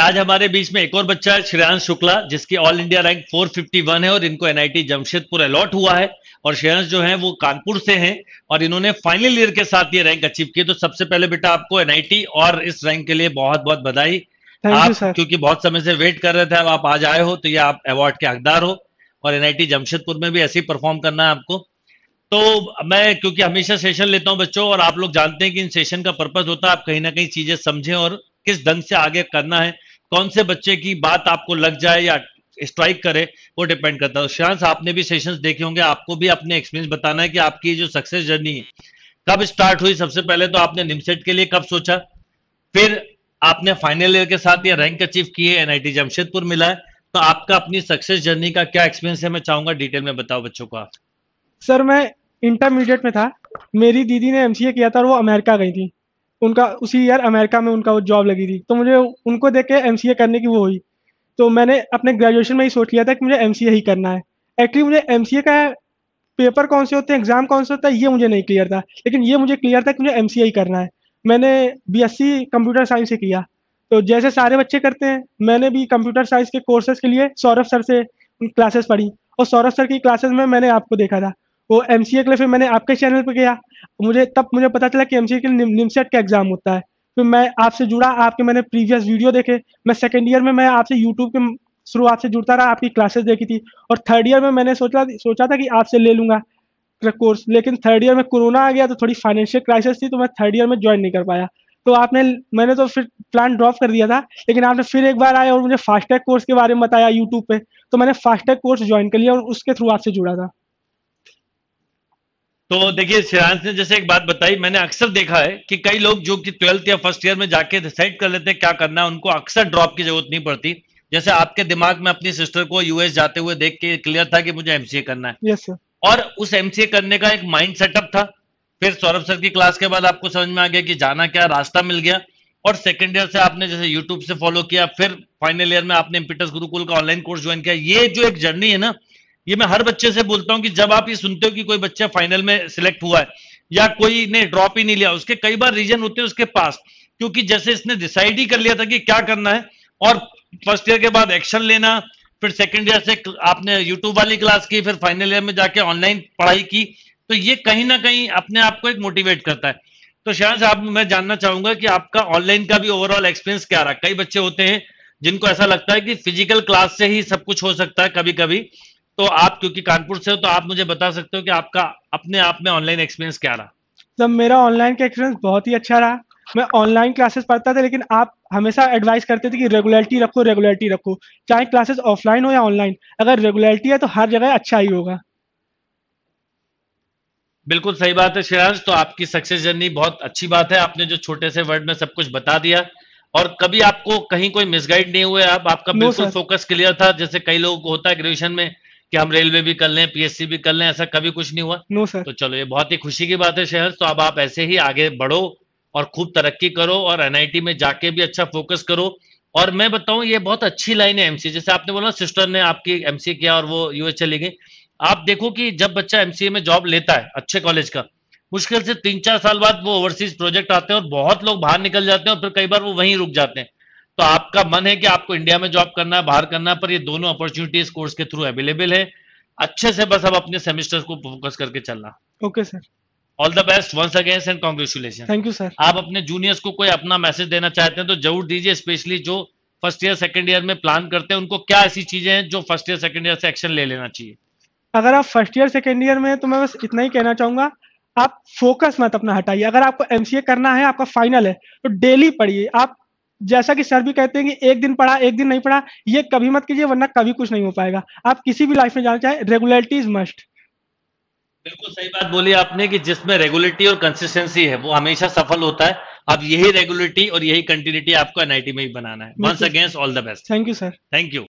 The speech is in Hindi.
आज हमारे बीच में एक और बच्चा है श्रेयांश शुक्ला जिसकी ऑल इंडिया रैंक 451 है और इनको एनआईटी जमशेदपुर अलॉट हुआ है और श्रेयांश जो है वो कानपुर से हैं और इन्होंने फाइनल ईयर के साथ ये रैंक अचीव की तो सबसे पहले बेटा आपको एनआईटी और इस रैंक के लिए बहुत बहुत बधाई आप क्योंकि बहुत समय से वेट कर रहे थे अब आप आज आए हो तो ये आप अवार्ड के हकदार हो और एनआईटी जमशेदपुर में भी ऐसे ही परफॉर्म करना है आपको तो मैं क्योंकि हमेशा सेशन लेता हूं बच्चों और आप लोग जानते हैं कि इन सेशन का पर्पज होता है आप कहीं ना कहीं चीजें समझें और किस ढंग से आगे करना है कौन से बच्चे की बात आपको लग जाए या स्ट्राइक करे वो डिपेंड करता है तो श्रांस आपने भी सेशंस देखे होंगे आपको भी अपने एक्सपीरियंस बताना है कि आपकी जो सक्सेस जर्नी है कब स्टार्ट हुई सबसे पहले तो आपने निमसेट के लिए कब सोचा फिर आपने फाइनल ईयर के साथ ये रैंक अचीव किए है एनआईटी जमशेदपुर मिला है तो आपका अपनी सक्सेस जर्नी का क्या एक्सपीरियंस है मैं चाहूंगा डिटेल में बताओ बच्चों को आप सर मैं इंटरमीडिएट में था मेरी दीदी ने एमसीए किया था और वो अमेरिका गई थी उनका उसी ईयर अमेरिका में उनका जॉब लगी थी तो मुझे उनको देख के एम करने की वो हुई तो मैंने अपने ग्रेजुएशन में ही सोच लिया था कि मुझे एम ही करना है एक्चुअली मुझे एम का पेपर कौन से होते हैं एग्जाम कौन से होता है ये मुझे नहीं क्लियर था लेकिन ये मुझे क्लियर था कि मुझे एम ही करना है मैंने बी कंप्यूटर साइंस से किया तो जैसे सारे बच्चे करते हैं मैंने भी कंप्यूटर साइंस के कोर्सेज के लिए सौरभ सर से क्लासेस पढ़ी और सौरभ सर की क्लासेस में मैंने आपको देखा था वो एम के लिए फिर मैंने आपके चैनल पर गया मुझे तब मुझे पता चला कि एम के लिए निमसेट का एग्ज़ाम होता है फिर मैं आपसे जुड़ा आपके मैंने प्रीवियस वीडियो देखे मैं सेकेंड ईयर में मैं आपसे यूट्यूब के शुरुआत आपसे जुड़ता रहा आपकी क्लासेस देखी थी और थर्ड ईयर में मैंने सोचा सोचा था कि आपसे ले लूँगा कोर्स लेकिन थर्ड ईयर में कोरोना आ गया तो थोड़ी फाइनेंशियल क्राइसिस थी तो मैं थर्ड ईयर में ज्वाइन नहीं कर पाया तो आपने मैंने तो फिर प्लान ड्रॉप कर दिया था लेकिन आपने फिर एक बार आया और मुझे फास्टैग कोर्स के बारे में बताया यूट्यूब पे तो मैंने फास्टैग कोर्स ज्वाइन कर लिया और उसके थ्रू आपसे जुड़ा था तो देखिए सिरांश ने जैसे एक बात बताई मैंने अक्सर देखा है कि कई लोग जो कि ट्वेल्थ या फर्स्ट ईयर में जाके डिसाइड कर लेते हैं क्या करना है उनको अक्सर ड्रॉप की जरूरत नहीं पड़ती जैसे आपके दिमाग में अपनी सिस्टर को यूएस जाते हुए देख के क्लियर था कि मुझे एमसीए करना है yes, और उस एमसीए करने का एक माइंड सेटअप था फिर सौरभ सर की क्लास के बाद आपको समझ में आ गया कि जाना क्या रास्ता मिल गया और सेकेंड ईयर से आपने जैसे यूट्यूब से फॉलो किया फिर फाइनल ईयर में आपने इम्पिटस गुरुकुल का ऑनलाइन कोर्स ज्वाइन किया ये जो एक जर्नी है ना ये मैं हर बच्चे से बोलता हूँ कि जब आप ये सुनते हो कि कोई बच्चा फाइनल में सिलेक्ट हुआ है या कोई ने ड्रॉप ही नहीं लिया उसके कई बार रीजन होते हैं उसके पास क्योंकि जैसे इसने डिसाइड ही कर लिया था कि क्या करना है और फर्स्ट ईयर के बाद एक्शन लेना फिर सेकेंड ईयर से आपने यूट्यूब वाली क्लास की फिर फाइनल ईयर में जाके ऑनलाइन पढ़ाई की तो ये कहीं ना कहीं अपने आप को एक मोटिवेट करता है तो शायद साहब मैं जानना चाहूंगा कि आपका ऑनलाइन का भी ओवरऑल एक्सपीरियंस क्या रहा कई बच्चे होते हैं जिनको ऐसा लगता है कि फिजिकल क्लास से ही सब कुछ हो सकता है कभी कभी तो आप क्योंकि कानपुर से हो तो आप मुझे बता सकते हो कि आपका अपने आप में ऑनलाइन एक्सपीरियंस क्या रहा सर मेरा ऑनलाइन का एक्सपीरियंस बहुत ही अच्छा रहा मैं ऑनलाइन क्लासेस पढ़ता था लेकिन आप हमेशा एडवाइस करते थे कि रेगुलरिटी रखो रेगुलरिटी रखो चाहे क्लासेस ऑफलाइन हो या ऑनलाइन अगर रेगुलरिटी है तो हर जगह अच्छा ही होगा बिल्कुल सही बात है शिराज तो आपकी सक्सेस जर्नी बहुत अच्छी बात है आपने जो छोटे से वर्ड में सब कुछ बता दिया और कभी आपको कहीं कोई मिसगाइड नहीं हुए आप आपका बिल्कुल फोकस क्लियर था जैसे कई लोग होता है ग्रेजुएशन में कि हम रेलवे भी कर लें पीएससी भी कर लें ऐसा कभी कुछ नहीं हुआ नो सर तो चलो ये बहुत ही खुशी की बात है शहर तो अब आप ऐसे ही आगे बढ़ो और खूब तरक्की करो और एनआईटी में जाके भी अच्छा फोकस करो और मैं बताऊं ये बहुत अच्छी लाइन है एमसी जैसे आपने बोला सिस्टर ने आपकी एमसी किया और वो यूएस चली गई आप देखो कि जब बच्चा एमसीए में जॉब लेता है अच्छे कॉलेज का मुश्किल से तीन चार साल बाद वो ओवरसीज प्रोजेक्ट आते हैं और बहुत लोग बाहर निकल जाते हैं और फिर कई बार वो वहीं रुक जाते हैं तो आपका मन है कि आपको इंडिया में जॉब करना है बाहर करना है पर ये दोनों अपॉर्चुनिटी कोर्स के थ्रू अवेलेबल है अच्छे से बस अब अपने सेमेस्टर को फोकस करके चलना okay sir all the best once again and congratulation thank you sir आप अपने जूनियर्स को कोई अपना मैसेज देना चाहते हैं तो जरूर दीजिए स्पेशली जो फर्स्ट ईयर सेकेंड ईयर में प्लान करते हैं उनको क्या ऐसी चीजें हैं जो फर्स्ट ईयर सेकेंड ईयर से एक्शन ले लेना चाहिए अगर आप फर्स्ट ईयर सेकंड ईयर में तो मैं बस इतना ही कहना चाहूंगा आप फोकस मत अपना हटाइए अगर आपको एमसीए करना है आपका फाइनल है तो डेली पढ़िए आप जैसा कि सर भी कहते हैं कि एक दिन पढ़ा एक दिन नहीं पढ़ा ये कभी मत कीजिए वरना कभी कुछ नहीं हो पाएगा आप किसी भी लाइफ में जाना चाहे रेगुलरिटी इज मस्ट बिल्कुल सही बात बोली आपने कि जिसमें रेगुलरिटी और कंसिस्टेंसी है वो हमेशा सफल होता है अब यही रेगुलरिटी और यही कंटिन्यूटी आपको एनआईटी में ही बनाना है once again all the best thank you sir thank you